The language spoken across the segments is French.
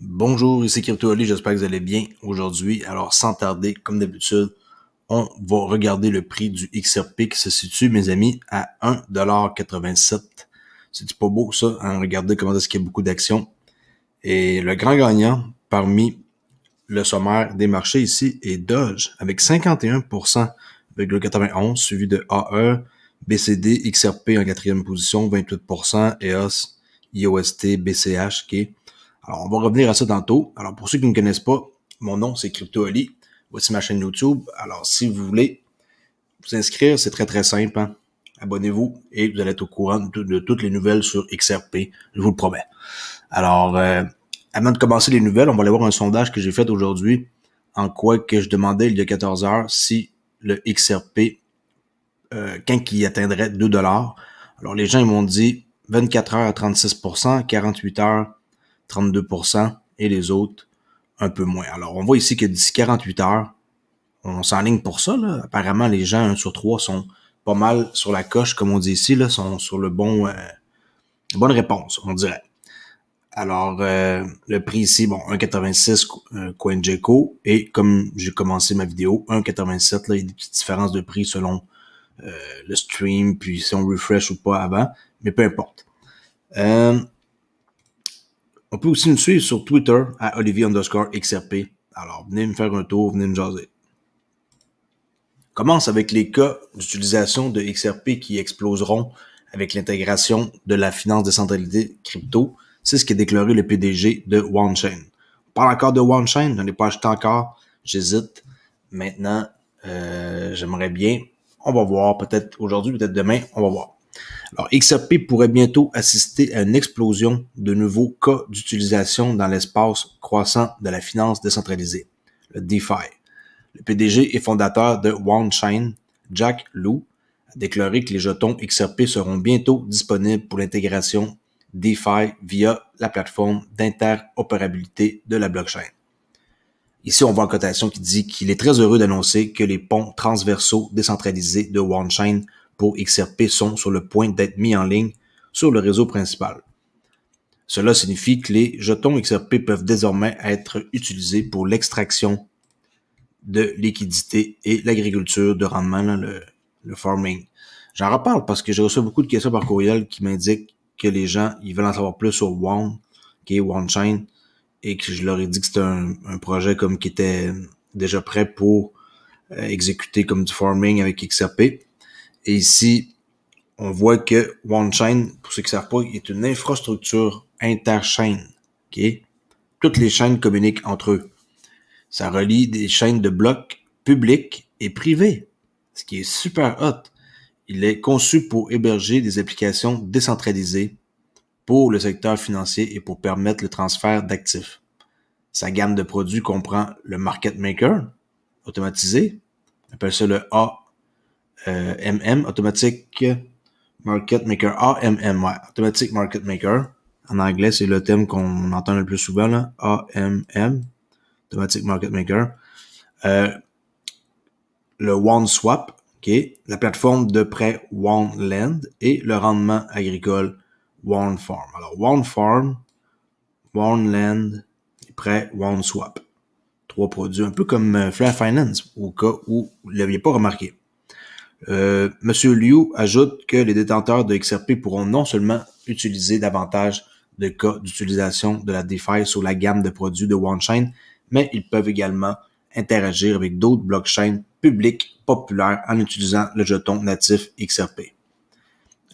Bonjour, ici Ali, j'espère que vous allez bien aujourd'hui. Alors, sans tarder, comme d'habitude, on va regarder le prix du XRP qui se situe, mes amis, à 1,87$. C'est pas beau ça, hein? regardez comment est-ce qu'il y a beaucoup d'actions. Et le grand gagnant parmi le sommaire des marchés ici est Doge, avec 51%, avec le 91, suivi de AE, BCD, XRP en quatrième position, 28%, EOS, IOST, BCH qui est alors, on va revenir à ça tantôt. Alors, pour ceux qui ne me connaissent pas, mon nom, c'est Crypto Ali. Voici ma chaîne YouTube. Alors, si vous voulez vous inscrire, c'est très, très simple. Hein. Abonnez-vous et vous allez être au courant de, toutes les nouvelles sur XRP. Je vous le promets. Alors, euh, avant de commencer les nouvelles, on va aller voir un sondage que j'ai fait aujourd'hui en quoi que je demandais il y a 14 heures si le XRP, euh, quand il atteindrait 2 dollars. Alors, les gens, ils m'ont dit 24 heures à 36 48 heures 32%, et les autres, un peu moins. Alors, on voit ici que d'ici 48 heures, on s'enligne pour ça. Là. Apparemment, les gens, 1 sur 3, sont pas mal sur la coche, comme on dit ici, là, sont sur le bon, euh, bonne réponse, on dirait. Alors, euh, le prix ici, bon, 1,86 coin CoinGecko, et comme j'ai commencé ma vidéo, 1,87, là, il y a des petites différences de prix selon euh, le stream, puis si on refresh ou pas avant, mais peu importe. On peut aussi me suivre sur Twitter à Olivier underscore XRP. Alors, venez me faire un tour, venez me jaser. commence avec les cas d'utilisation de XRP qui exploseront avec l'intégration de la finance décentralisée crypto. C'est ce qui a déclaré le PDG de OneChain. On parle encore de OneChain, je n'en ai pas acheté encore, j'hésite. Maintenant, euh, j'aimerais bien. On va voir, peut-être aujourd'hui, peut-être demain, on va voir. Alors, XRP pourrait bientôt assister à une explosion de nouveaux cas d'utilisation dans l'espace croissant de la finance décentralisée, le DeFi. Le PDG et fondateur de OneChain, Jack Lou, a déclaré que les jetons XRP seront bientôt disponibles pour l'intégration DeFi via la plateforme d'interopérabilité de la blockchain. Ici, on voit en cotation qui dit qu'il est très heureux d'annoncer que les ponts transversaux décentralisés de OneChain pour XRP sont sur le point d'être mis en ligne sur le réseau principal. Cela signifie que les jetons XRP peuvent désormais être utilisés pour l'extraction de liquidités et l'agriculture de rendement, le, farming. J'en reparle parce que j'ai reçu beaucoup de questions par courriel qui m'indiquent que les gens ils veulent en savoir plus sur one qui est Chain, et que je leur ai dit que c'était un, projet comme qui était déjà prêt pour euh, exécuter comme du farming avec XRP. Et ici, on voit que OneChain, pour ceux qui ne savent pas, est une infrastructure interchaîne. Okay? Toutes les chaînes communiquent entre eux. Ça relie des chaînes de blocs publics et privés, ce qui est super hot. Il est conçu pour héberger des applications décentralisées pour le secteur financier et pour permettre le transfert d'actifs. Sa gamme de produits comprend le market maker automatisé, on appelle ça le A euh, MM, Automatic Market Maker. AMM, ouais. Automatic Market Maker. En anglais, c'est le thème qu'on entend le plus souvent, là. AMM, Automatic Market Maker. Euh, le OneSwap, Swap, la plateforme de prêt One et le rendement agricole OneFarm. Alors, One Farm, et prêt One Trois produits, un peu comme euh, Flat Finance, au cas où vous ne l'aviez pas remarqué. Euh, Monsieur Liu ajoute que les détenteurs de XRP pourront non seulement utiliser davantage de cas d'utilisation de la DeFi sur la gamme de produits de OneChain, mais ils peuvent également interagir avec d'autres blockchains publiques populaires en utilisant le jeton natif XRP.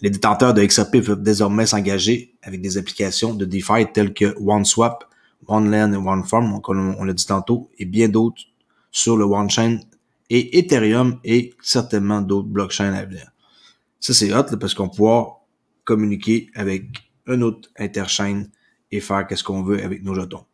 Les détenteurs de XRP peuvent désormais s'engager avec des applications de DeFi telles que OneSwap, OneLand et OneFarm, comme on l'a dit tantôt, et bien d'autres sur le OneChain et Ethereum et certainement d'autres blockchains à venir. Ça, c'est hot parce qu'on pourra communiquer avec un autre interchain et faire qu'est-ce qu'on veut avec nos jetons.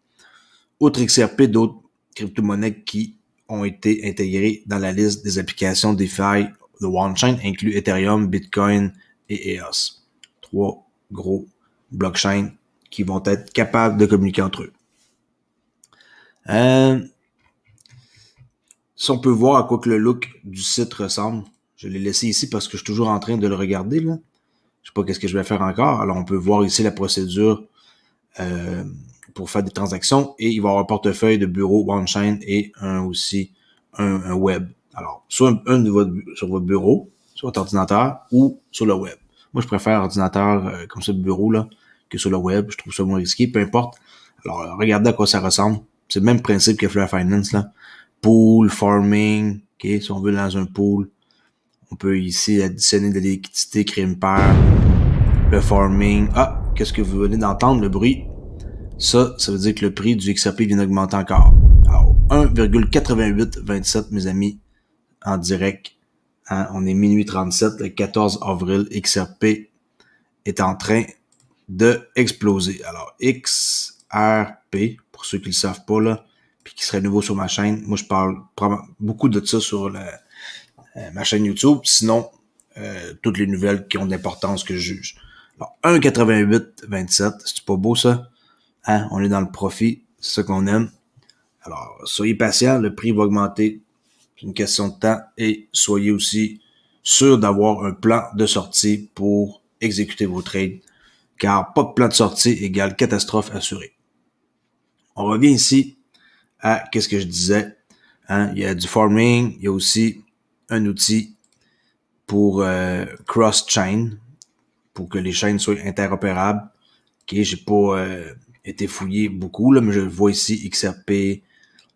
Autre XRP, d'autres crypto-monnaies qui ont été intégrées dans la liste des applications DeFi de Chain, incluent Ethereum, Bitcoin et EOS. Trois gros blockchains qui vont être capables de communiquer entre eux. Euh, si on peut voir à quoi que le look du site ressemble. Je l'ai laissé ici parce que je suis toujours en train de le regarder. Là. Je sais pas qu'est-ce que je vais faire encore. Alors, on peut voir ici la procédure euh, pour faire des transactions. Et il va y avoir un portefeuille de bureau one chain et un aussi un, web. Alors, soit un, votre, sur votre bureau, sur votre ordinateur ou sur le web. Moi, je préfère ordinateur euh, comme ça bureau là, que sur le web. Je trouve ça moins risqué, peu importe. Alors, euh, regardez à quoi ça ressemble. C'est le même principe que Fleur Finance. Là pool farming, ok, si on veut dans un pool, on peut ici additionner de l'équité, créer une paire, le farming. Ah, qu'est-ce que vous venez d'entendre, le bruit? Ça, ça veut dire que le prix du XRP vient d'augmenter encore. Alors, 1,8827, mes amis, en direct. Hein? on est minuit 37, le 14 avril, XRP est en train de Alors, XRP, pour ceux qui le savent pas, là, qui serait nouveau sur ma chaîne. Moi, je parle beaucoup de ça sur euh, ma chaîne YouTube. Sinon, euh, toutes les nouvelles qui ont d'importance que je juge. Alors, 1,88,27, c'est pas beau ça? Hein? On est dans le profit, c'est ce qu'on aime. Alors, soyez patient, le prix va augmenter. C'est une question de temps. Et soyez aussi sûr d'avoir un plan de sortie pour exécuter vos trades. Car pas de plan de sortie égale catastrophe assurée. On revient ici ah qu'est-ce que je disais. Hein, il y a du farming, il y a aussi un outil pour euh, cross-chain, pour que les chaînes soient interopérables. Ok, j'ai pas euh, été fouillé beaucoup, là, mais je vois ici XRP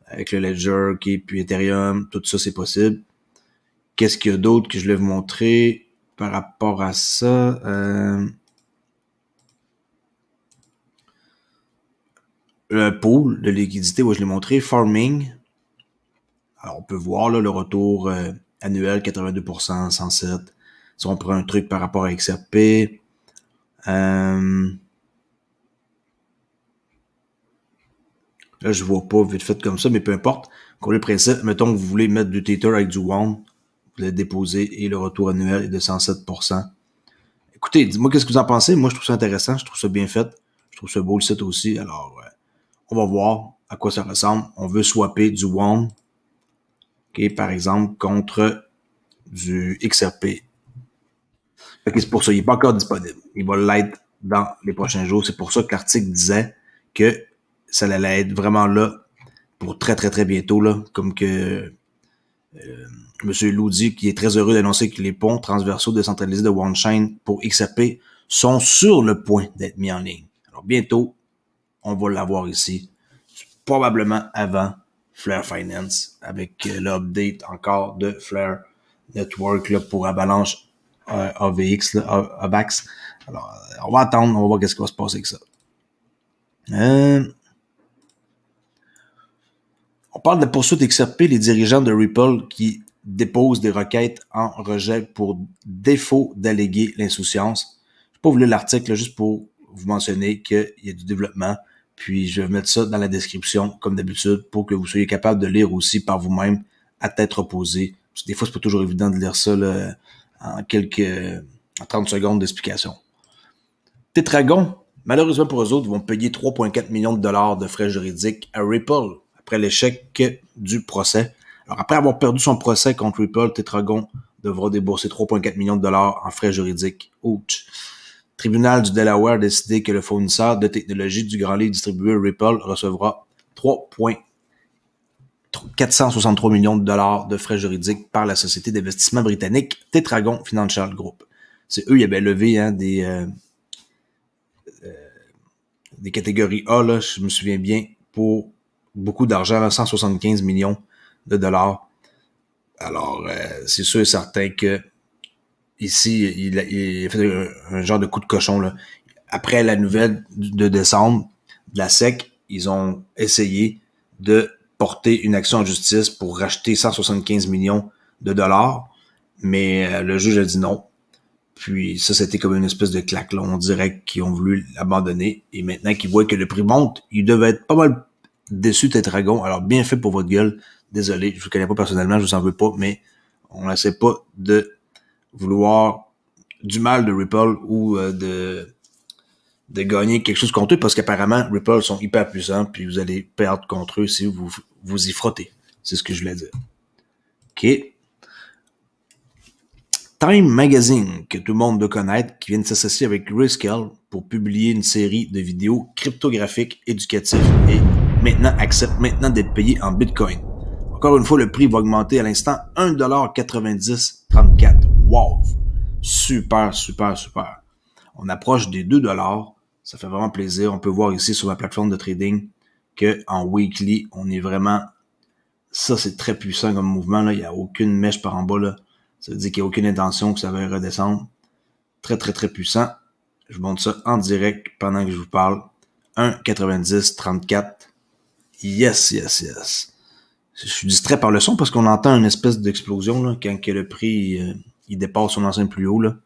avec le Ledger, qui puis Ethereum, tout ça c'est possible. Qu'est-ce qu'il y a d'autre que je vais vous montrer par rapport à ça? Euh, Le euh, pool de liquidité, où je l'ai montré, farming. Alors, on peut voir là, le retour euh, annuel 82%, 107. Si on prend un truc par rapport à XRP. Euh, là, je vois pas vite fait comme ça, mais peu importe. quand le principe, mettons que vous voulez mettre du Tether avec du one vous le déposer et le retour annuel est de 107%. Écoutez, dites-moi qu'est-ce que vous en pensez. Moi, je trouve ça intéressant, je trouve ça bien fait. Je trouve ça beau le site aussi. Alors, on va voir à quoi ça ressemble. On veut swapper du WAN par exemple, contre du XRP. c'est pour ça, il n'est pas encore disponible. Il va l'être dans les prochains jours. C'est pour ça que l'article disait que ça allait être vraiment là pour très, très, très bientôt. Là, comme que euh, Lou dit qui est très heureux d'annoncer que les ponts transversaux décentralisés de Chain pour XRP sont sur le point d'être mis en ligne. Alors bientôt, on va l'avoir ici, probablement avant Flare Finance, avec euh, l'update encore de Flare Network pour Avalanche euh, AVX, AVAX. Alors, on va attendre, on va voir ce qui va se passer avec ça. Euh, on parle de poursuite XRP, les dirigeants de Ripple qui déposent des requêtes en rejet pour défaut d'alléguer l'insouciance. Je pas vous lire l'article juste pour vous mentionner qu'il y a du développement. Puis je vais mettre ça dans la description, comme d'habitude, pour que vous soyez capable de lire aussi par vous-même à tête reposée. des fois, c'est pas toujours évident de lire ça en quelques 30 secondes d'explication. Tetragon, malheureusement pour eux autres, vont payer 3,4 millions de dollars de frais juridiques à Ripple après l'échec du procès. Alors, après avoir perdu son procès contre Ripple, Tetragon devra débourser 3,4 millions de dollars en frais juridiques. Ouch tribunal du Delaware a décidé que le fournisseur de technologie du Grand lit distribué Ripple recevra 3,463 millions de dollars de frais juridiques par la société d'investissement britannique Tetragon Financial Group. C'est eux, qui avaient levé hein, des, euh, euh, des catégories A, là, je me souviens bien, pour beaucoup d'argent, 175 millions de dollars. Alors, euh, c'est sûr et certain que ici, il, a fait un, genre de coup de cochon. Là. Après la nouvelle de décembre, de la SEC, ils ont essayé de porter une action en justice pour racheter 175 millions de dollars, mais euh, le juge a dit non. Puis ça, c'était comme une espèce de claque. Là. On dirait qu'ils ont voulu l'abandonner. Et maintenant qu'ils voient que le prix monte, ils devaient être pas mal déçus, Tetragon. Alors, bien fait pour votre gueule. Désolé, je vous connais pas personnellement, je vous en veux pas, mais on n'essaie pas de vouloir du mal de Ripple ou euh, de, gagner quelque chose contre eux parce qu'apparemment, Ripple sont hyper puissants puis vous allez perdre contre eux si vous vous y frottez. C'est ce que je voulais dire. OK. Time Magazine, que tout le monde doit connaître, qui vient de s'associer avec Riskell pour publier une série de vidéos cryptographiques, éducatives et maintenant accepte maintenant d'être payé en Bitcoin. Encore une fois, le prix va augmenter à l'instant 1,9034 wow, super, super, super. On approche des 2 dollars. Ça fait vraiment plaisir. On peut voir ici sur ma plateforme de trading que en weekly, on est vraiment ça c'est très puissant comme mouvement là, il n'y a aucune mèche par en bas là. Ça veut dire qu'il n'y a aucune intention que ça va redescendre. Très très très puissant. Je monte ça en direct pendant que je vous parle. 1,90, 34. Yes, yes, yes. Je suis distrait par le son parce qu'on entend une espèce d'explosion quand que le prix euh, il dépasse son ancien plus haut. Là.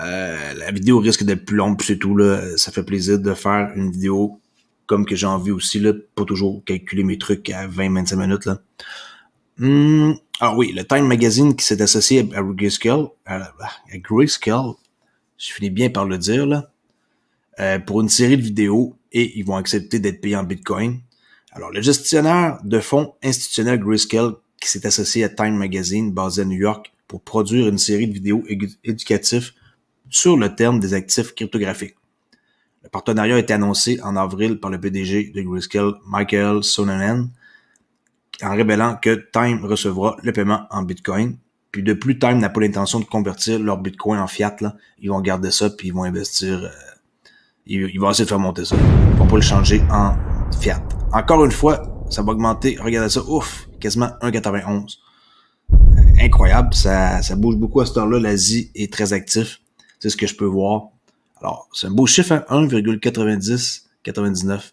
Euh, la vidéo risque d'être plus longue, c'est tout. Là. Ça fait plaisir de faire une vidéo comme que j'ai envie aussi, là, pas toujours calculer mes trucs à 20-25 minutes. Là. Hmm, ah oui, le Time Magazine qui s'est associé à Grayscale, à, Grayscale, je finis bien par le dire, là, euh, pour une série de vidéos et ils vont accepter d'être payés en Bitcoin. Alors, le gestionnaire de fonds institutionnel Grayscale qui s'est associé à Time Magazine basé à New York pour produire une série de vidéos éducatives sur le terme des actifs cryptographiques. Le partenariat a été annoncé en avril par le PDG de Grayscale, Michael Sonnenen, en révélant que Time recevra le paiement en Bitcoin. Puis de plus, Time n'a pas l'intention de convertir leur Bitcoin en fiat. Là. Ils vont garder ça, puis ils vont investir. Euh, ils, vont essayer de faire monter ça. Ils vont pas le changer en fiat. Encore une fois, ça va augmenter. Regardez ça, ouf, quasiment 1,91 incroyable. Ça, bouge beaucoup à ce heure là L'Asie est très actif. C'est ce que je peux voir. Alors, c'est un beau chiffre, 1,90, hein? 99.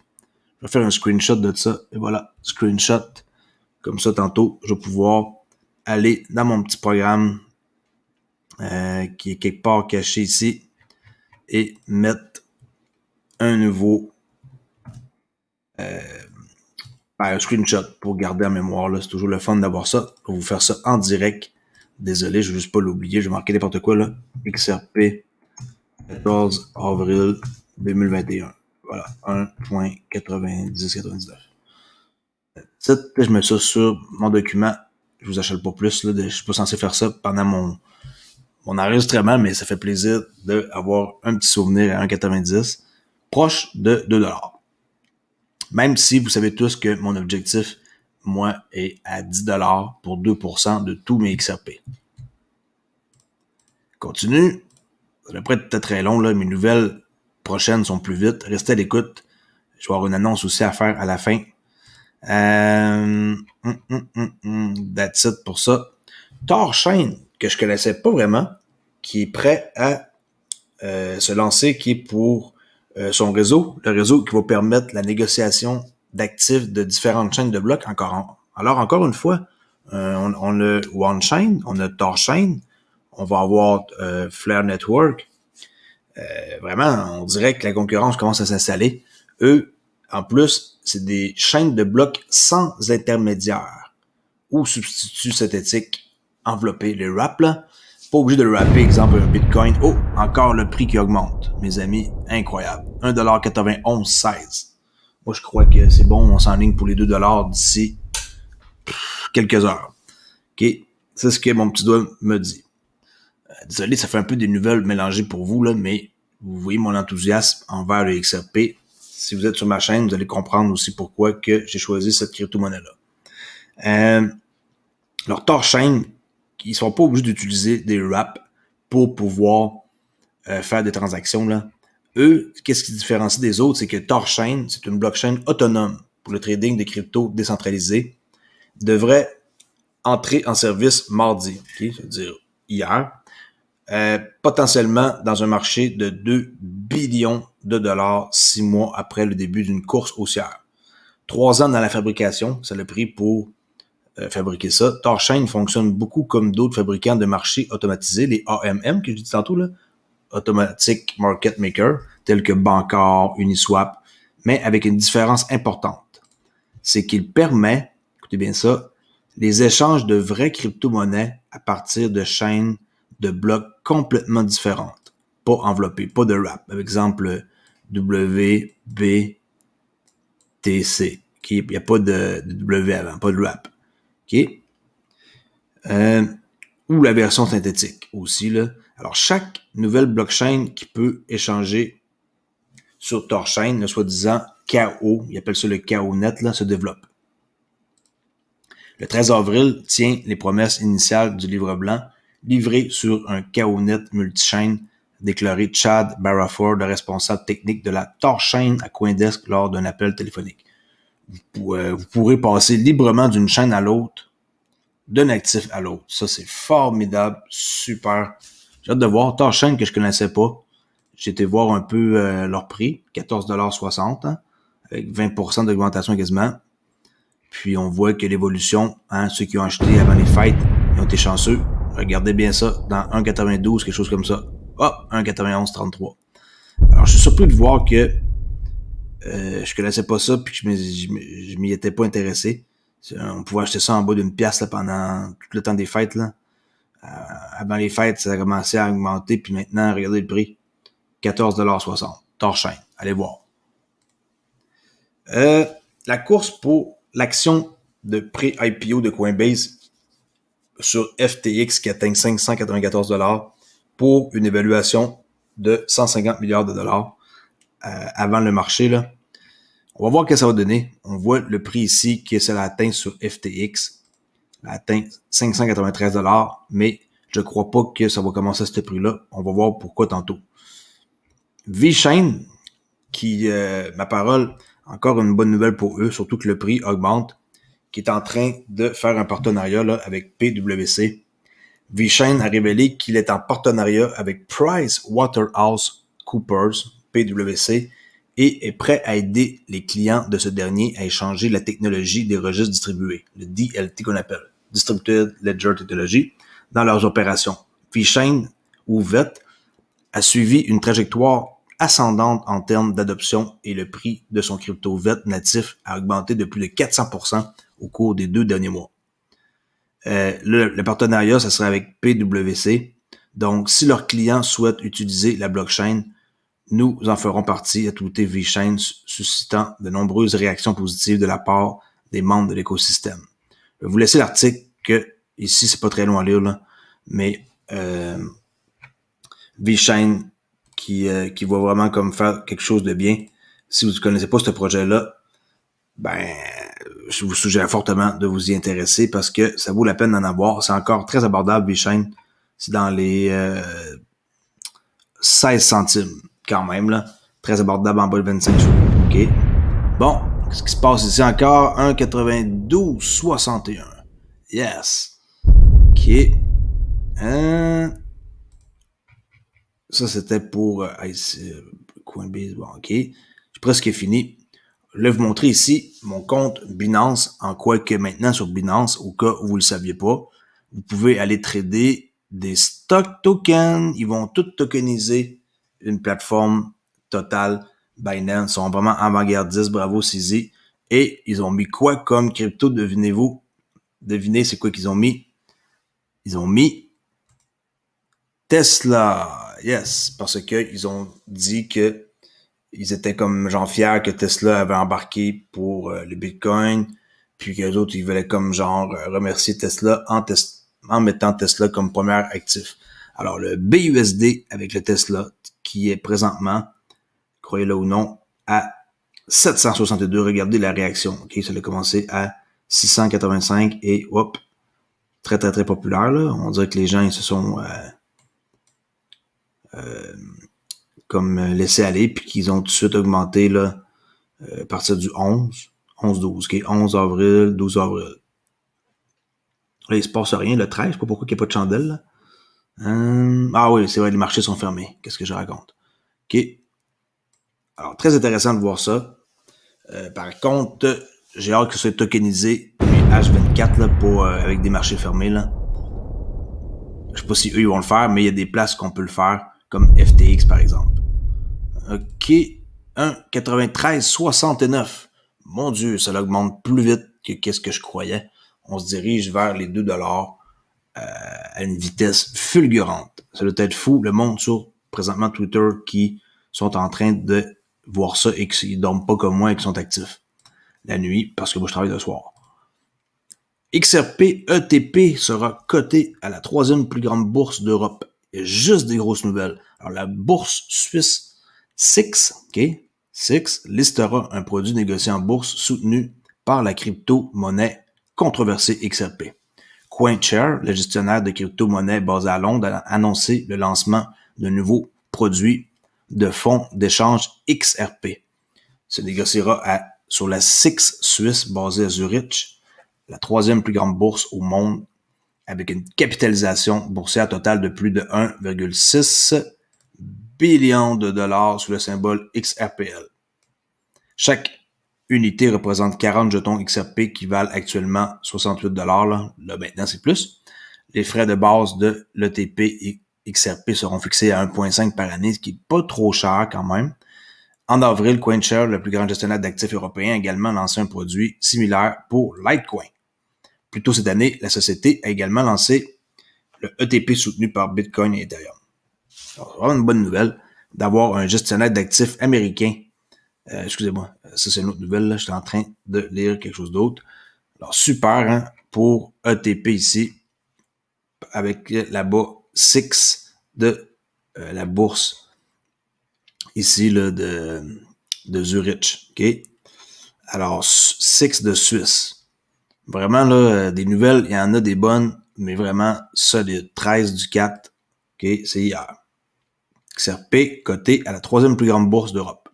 Je vais faire un screenshot de ça. Et voilà, screenshot. Comme ça, tantôt, je vais pouvoir aller dans mon petit programme euh, qui est quelque part caché ici et mettre un nouveau euh, ben, un screenshot pour garder en mémoire. C'est toujours le fun d'avoir ça. pour vous faire ça en direct. Désolé, je veux juste pas l'oublier. Je vais marquer n'importe quoi là. XRP 14 avril 2021. Voilà. 1.9099. Je mets ça sur mon document. Je vous achète pas plus. Là, ne je suis pas censé faire ça pendant mon, mon enregistrement, mais ça fait plaisir d'avoir un petit souvenir à 1.90 proche de 2$. Même si vous savez tous que mon objectif, moi, est à 10 pour 2% de tous mes XRP. Continue. Ça devrait être très long, là. Mes nouvelles prochaines sont plus vite. Restez à l'écoute. Je vais avoir une annonce aussi à faire à la fin. Euh, hum, hum, hum, pour ça. Torchain, que je connaissais pas vraiment, qui est prêt à euh, se lancer, qui est pour euh, son réseau, le réseau qui va permettre la négociation d'actifs de différentes chaînes de blocs. Encore Alors, encore une fois, euh, on, on, a Chain, on a Chain, on va avoir euh, Flare Network. Euh, vraiment, on dirait que la concurrence commence à s'installer. Eux, en plus, c'est des chaînes de blocs sans intermédiaire ou substitut éthique enveloppée, les RAP, là, pas obligé de le rapper, exemple, un Bitcoin. Oh, encore le prix qui augmente, mes amis. Incroyable. 1,91$, 16. Moi, je crois que c'est bon, on s'enligne pour les 2$ d'ici quelques heures. OK? C'est ce que mon petit doigt me dit. Euh, désolé, ça fait un peu des nouvelles mélangées pour vous, là, mais vous voyez mon enthousiasme envers le XRP. Si vous êtes sur ma chaîne, vous allez comprendre aussi pourquoi que j'ai choisi cette crypto-monnaie-là. Euh, leur ils ne sont pas obligés d'utiliser des RAP pour pouvoir euh, faire des transactions. Là. Eux, qu'est-ce qui différencie des autres? C'est que Torchain, c'est une blockchain autonome pour le trading des cryptos décentralisés, devrait entrer en service mardi, c'est-à-dire hier, euh, potentiellement dans un marché de 2 billions de dollars six mois après le début d'une course haussière. Trois ans dans la fabrication, ça le prix pour euh, fabriquer ça. Torchain fonctionne beaucoup comme d'autres fabricants de marchés automatisés, les AMM que je dit tantôt, là, Automatic Market Maker, tels que Bancor, Uniswap, mais avec une différence importante. C'est qu'il permet, écoutez bien ça, les échanges de vraies crypto-monnaies à partir de chaînes de blocs complètement différentes, pas enveloppées, pas de wrap. Par exemple, WBTC, il n'y a pas de, de W avant, pas de wrap. Euh, ou la version synthétique aussi. Là. Alors, chaque nouvelle blockchain qui peut échanger sur Torchain, le soi-disant KO, il appelle ça le K.O.Net net, là, se développe. Le 13 avril tient les promesses initiales du livre blanc, livré sur un K.O.Net net multichain déclaré Chad Barraford, le responsable technique de la Torchain à Coindesk lors d'un appel téléphonique vous pourrez passer librement d'une chaîne à l'autre, d'un actif à l'autre. Ça, c'est formidable, super. J'ai hâte de voir. ta chaîne que je connaissais pas. J'ai été voir un peu euh, leur prix, 14,60$, hein, avec 20% d'augmentation quasiment. Puis on voit que l'évolution, hein, ceux qui ont acheté avant les fêtes, ils ont été chanceux. Regardez bien ça, dans 1,92, quelque chose comme ça. Hop, ah, 1,91,33. Alors je suis surpris de voir que je euh, je connaissais pas ça, puis je, je m'y étais pas intéressé. On pouvait acheter ça en bas d'une pièce là, pendant tout le temps des fêtes. Là. Euh, avant les fêtes, ça a commencé à augmenter, puis maintenant, regardez le prix. 14,60$. Torchain, allez voir. Euh, la course pour l'action de prix ipo de Coinbase sur FTX qui atteint 594$ pour une évaluation de 150 milliards de dollars. Euh, avant le marché. Là. On va voir ce que ça va donner. On voit le prix ici qui est cela atteint sur FTX. Elle atteint 593 mais je ne crois pas que ça va commencer à ce prix-là. On va voir pourquoi tantôt. VeChain, qui, euh, ma parole, encore une bonne nouvelle pour eux, surtout que le prix augmente, qui est en train de faire un partenariat là, avec PWC. VeChain a révélé qu'il est en partenariat avec Price Waterhouse Coopers PWC et est prêt à aider les clients de ce dernier à échanger la technologie des registres distribués, le DLT qu'on appelle, Distributed Ledger Technology, dans leurs opérations. VeChain ou VET a suivi une trajectoire ascendante en termes d'adoption et le prix de son crypto VET natif a augmenté de plus de 400% au cours des deux derniers mois. Euh, le, partenariat, ça serait avec PWC. Donc, si leurs clients souhaitent utiliser la blockchain nous en ferons partie à tout TV chaîne, suscitant de nombreuses réactions positives de la part des membres de l'écosystème. Je vais vous laisser l'article que, ici, c'est pas très loin à lire, là, mais euh, v chain qui, euh, qui voit vraiment comme faire quelque chose de bien. Si vous ne connaissez pas ce projet-là, ben, je vous suggère fortement de vous y intéresser parce que ça vaut la peine d'en avoir. C'est encore très abordable, v chain C'est dans les 16 euh, centimes quand même, là, très abordable en bas de 25 OK. Bon, qu'est-ce qui se passe ici encore? 1,92,61. Yes. OK. Euh... Ça, c'était pour euh, euh Coinbase. Bon, OK. J'ai presque fini. Je vais vous montrer ici mon compte Binance, en quoi que maintenant sur Binance, au cas où vous ne le saviez pas, vous pouvez aller trader des stocks tokens. Ils vont tout tokeniser une plateforme totale Binance. Ils sont vraiment avant-gardistes, bravo CZ, Et ils ont mis quoi comme crypto, devinez-vous? Devinez c'est quoi qu'ils ont mis? Ils ont mis Tesla. Yes, parce qu'ils ont dit que ils étaient comme genre fiers que Tesla avait embarqué pour euh, le Bitcoin, puis que les ils voulaient comme genre euh, remercier Tesla en, en mettant Tesla comme premier actif. Alors, le BUSD avec le Tesla qui est présentement, croyez-le ou non, à 762. Regardez la réaction. OK, ça a commencé à 685 et hop, très, très, très populaire. Là. On dirait que les gens, ils se sont... Euh, euh comme euh, laissé aller, puis qu'ils ont tout de suite augmenté là, euh, à partir du 11, 11-12, qui 11 avril, 12 avril. Là, il se passe rien, le 13, je sais pas pourquoi il n'y a pas de chandelle. Là. Hum, ah oui, c'est vrai, les marchés sont fermés. Qu'est-ce que je raconte? OK. Alors, très intéressant de voir ça. Euh, par contre, j'ai hâte que ce soit tokenisé, H24, là, pour, euh, avec des marchés fermés, là. Je sais pas si eux, ils vont le faire, mais il y a des places qu'on peut le faire, comme FTX, par exemple. OK. 1,9369. Mon Dieu, ça augmente plus vite que qu'est-ce que je croyais. On se dirige vers les 2 dollars à une vitesse fulgurante. Ça doit être fou, le monde sur présentement Twitter qui sont en train de voir ça et qui dorment pas comme moi et qui sont actifs la nuit parce que moi je travaille le soir. XRP ETP sera coté à la troisième plus grande bourse d'Europe. juste des grosses nouvelles. Alors la bourse suisse SIX, ok, SIX listera un produit négocié en bourse soutenu par la crypto-monnaie controversée XRP. CoinShare, le gestionnaire de crypto-monnaies basé à Londres, a annoncé le lancement d'un nouveau produit de fonds d'échange XRP. Se négociera sur la SIX Suisse basée à Zurich, la troisième plus grande bourse au monde, avec une capitalisation boursière totale de plus de 1,6 billion de dollars sous le symbole XRPL. Chaque unité représente 40 jetons XRP qui valent actuellement 68 dollars. Là. là. maintenant, c'est plus. Les frais de base de l'ETP et XRP seront fixés à 1.5 par année, ce qui est pas trop cher quand même. En avril, CoinShare, le plus grand gestionnaire d'actifs européens, a également lancé un produit similaire pour Litecoin. Plus tôt cette année, la société a également lancé le ETP soutenu par Bitcoin et Ethereum. C'est vraiment une bonne nouvelle d'avoir un gestionnaire d'actifs américain euh, excusez-moi, ça c'est une autre nouvelle, là. j'étais en train de lire quelque chose d'autre. Alors, super hein, pour ETP ici, avec là-bas 6 de euh, la bourse ici là, de, Zurich. ok Alors, 6 de Suisse. Vraiment, là, euh, des nouvelles, il y en a des bonnes, mais vraiment solides. 13 du 4, ok c'est hier. XRP coté à la troisième plus grande bourse d'Europe.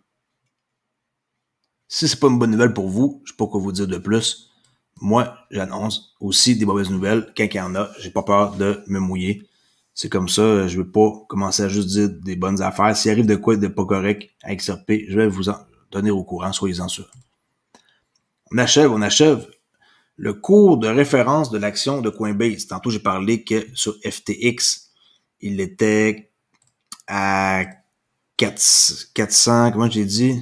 Si c'est pas une bonne nouvelle pour vous, je sais pas quoi vous dire de plus. Moi, j'annonce aussi des mauvaises nouvelles quand il y en a. J'ai pas peur de me mouiller. C'est comme ça, je vais pas commencer à juste dire des bonnes affaires. S'il arrive de quoi de pas correct à XRP, je vais vous en donner au courant, soyez-en sûrs. On achève, on achève le cours de référence de l'action de Coinbase. Tantôt, j'ai parlé que sur FTX, il était à 400, comment j'ai dit?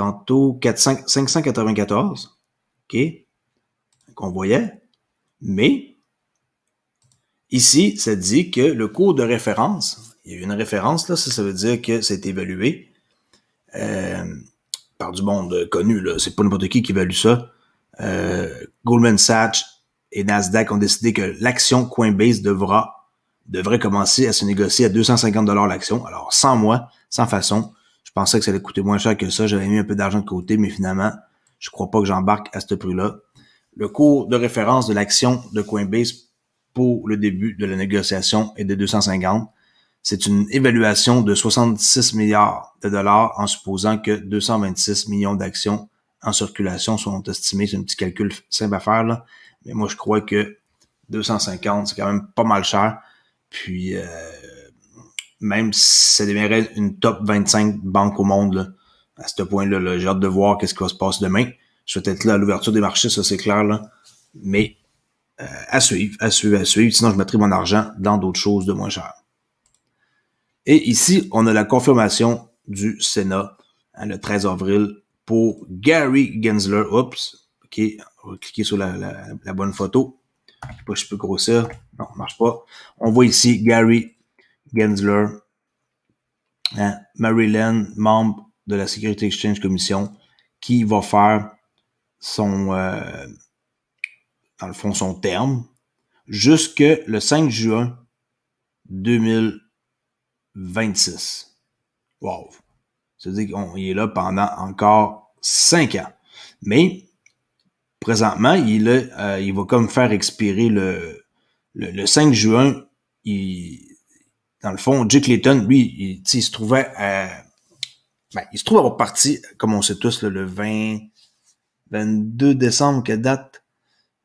tantôt 594, qu'on voyait, mais ici, ça dit que le cours de référence, il y a une référence, là, ça, veut dire que c'est évalué euh, par du monde connu, Ce c'est pas n'importe qui qui évalue ça. Euh, Goldman Sachs et Nasdaq ont décidé que l'action Coinbase devra devrait commencer à se négocier à 250 dollars l'action. Alors, sans moi, sans façon, je pensais que ça allait coûter moins cher que ça. J'avais mis un peu d'argent de côté, mais finalement, je crois pas que j'embarque à ce prix-là. Le cours de référence de l'action de Coinbase pour le début de la négociation est de 250. C'est une évaluation de 66 milliards de dollars en supposant que 226 millions d'actions en circulation sont estimées. C'est un petit calcul simple à faire, là. Mais moi, je crois que 250, c'est quand même pas mal cher. Puis, euh, même si ça deviendrait une top 25 banque au monde, à ce point-là, j'ai hâte de voir qu'est-ce qui va se passer demain. Je vais être là à l'ouverture des marchés, ça c'est clair, Mais euh, à suivre, à suivre, à suivre. Sinon, je mettrai mon argent dans d'autres choses de moins cher. Et ici, on a la confirmation du Sénat hein, le 13 avril pour Gary Gensler. Oups, ok, on va cliquer sur la, bonne photo. Je sais pas si je peux grossir. Non, ça marche pas. On voit ici Gary Gensler, Mary hein, Maryland, membre de la Security Exchange Commission, qui va faire son, euh, dans le fond, son terme jusque le 5 juin 2026. Wow! C'est-à-dire qu'il est là pendant encore cinq ans. Mais présentement, il, euh, il va comme faire expirer le, le, le 5 juin, il, dans le fond, Jake Clayton, lui, il, se trouvait à... Ben, il se trouve avoir parti, comme on sait tous, le 20, 22 décembre, quelle date,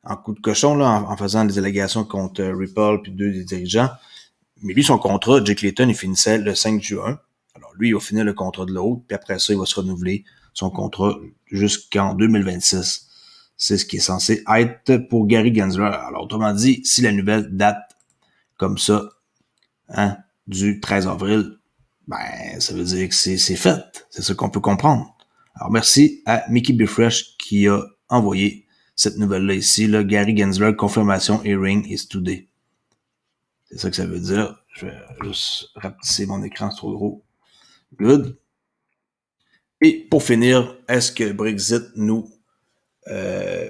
en coup de cochon, là, en, faisant des allégations contre euh, Ripple puis deux des dirigeants. Mais lui, son contrat, Jake Clayton, il finissait le 5 juin. Alors lui, il va finir le contrat de l'autre, puis après ça, il va se renouveler son contrat jusqu'en 2026. C'est ce qui est censé être pour Gary Gensler. Alors, autrement dit, si la nouvelle date comme ça, hein, du 13 avril, ben, ça veut dire que c'est fait. C'est ce qu'on peut comprendre. Alors, merci à Mickey Bifresh qui a envoyé cette nouvelle-là ici. Là, Gary Gensler, confirmation, hearing is today. C'est ça que ça veut dire. Je vais juste rapetisser mon écran, c'est trop gros. Good. Et pour finir, est-ce que Brexit nous, euh,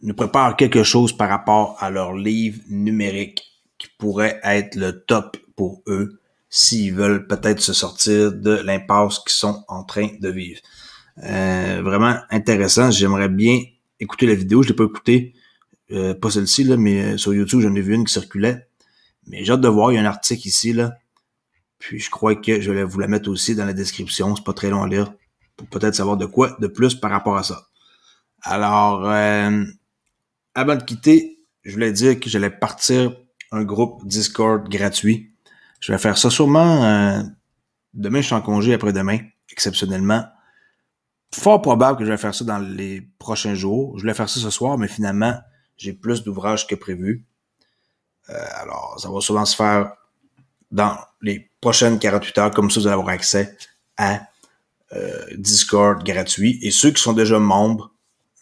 nous prépare quelque chose par rapport à leur livre numérique qui pourrait être le top pour eux s'ils veulent peut-être se sortir de l'impasse qu'ils sont en train de vivre. Euh, vraiment intéressant. J'aimerais bien écouter la vidéo. Je l'ai pas écoutée, euh, pas celle-ci, là, mais euh, sur YouTube, j'en ai vu une qui circulait. Mais j'ai hâte de voir. Il y a un article ici, là. Puis je crois que je vais vous la mettre aussi dans la description. C'est pas très long à lire. Pour peut-être savoir de quoi de plus par rapport à ça. Alors, avant de quitter, je voulais dire que j'allais partir un groupe Discord gratuit. Je vais faire ça sûrement euh, demain, je suis en congé après-demain, exceptionnellement. Fort probable que je vais faire ça dans les prochains jours. Je voulais faire ça ce soir, mais finalement, j'ai plus d'ouvrages que prévu. Euh, alors, ça va souvent se faire dans les prochaines 48 heures, comme ça, vous allez avoir accès à euh, Discord gratuit. Et ceux qui sont déjà membres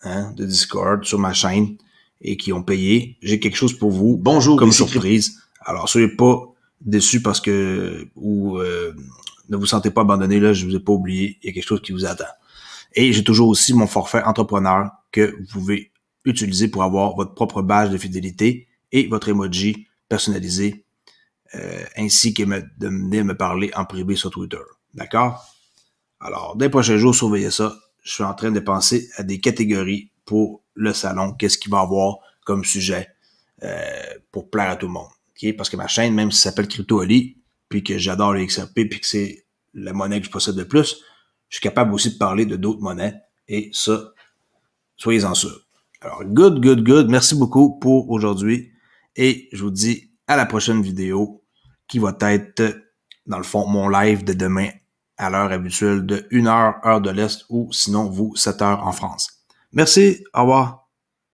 hein, de Discord sur ma chaîne, et qui ont payé. J'ai quelque chose pour vous. Bonjour. Comme surprise. Alors, soyez pas déçus parce que ou euh, ne vous sentez pas abandonné. Là, je vous ai pas oublié. Il y a quelque chose qui vous attend. Et j'ai toujours aussi mon forfait entrepreneur que vous pouvez utiliser pour avoir votre propre badge de fidélité et votre emoji personnalisé, euh, ainsi que me, de me parler en privé sur Twitter. D'accord? Alors, dès prochains jours, surveillez ça. Je suis en train de penser à des catégories pour le salon, qu'est-ce qu'il va avoir comme sujet euh, pour plaire à tout le monde. Parce que ma chaîne, même si ça s'appelle Ali, puis que j'adore les XRP, puis que c'est la monnaie que je possède le plus, je suis capable aussi de parler de d'autres monnaies. Et ça, soyez-en sûrs. Alors, good, good, good. Merci beaucoup pour aujourd'hui. Et je vous dis à la prochaine vidéo qui va être, dans le fond, mon live de demain à l'heure habituelle de 1h, heure de l'Est ou sinon vous, 7h en France. Merci, au revoir.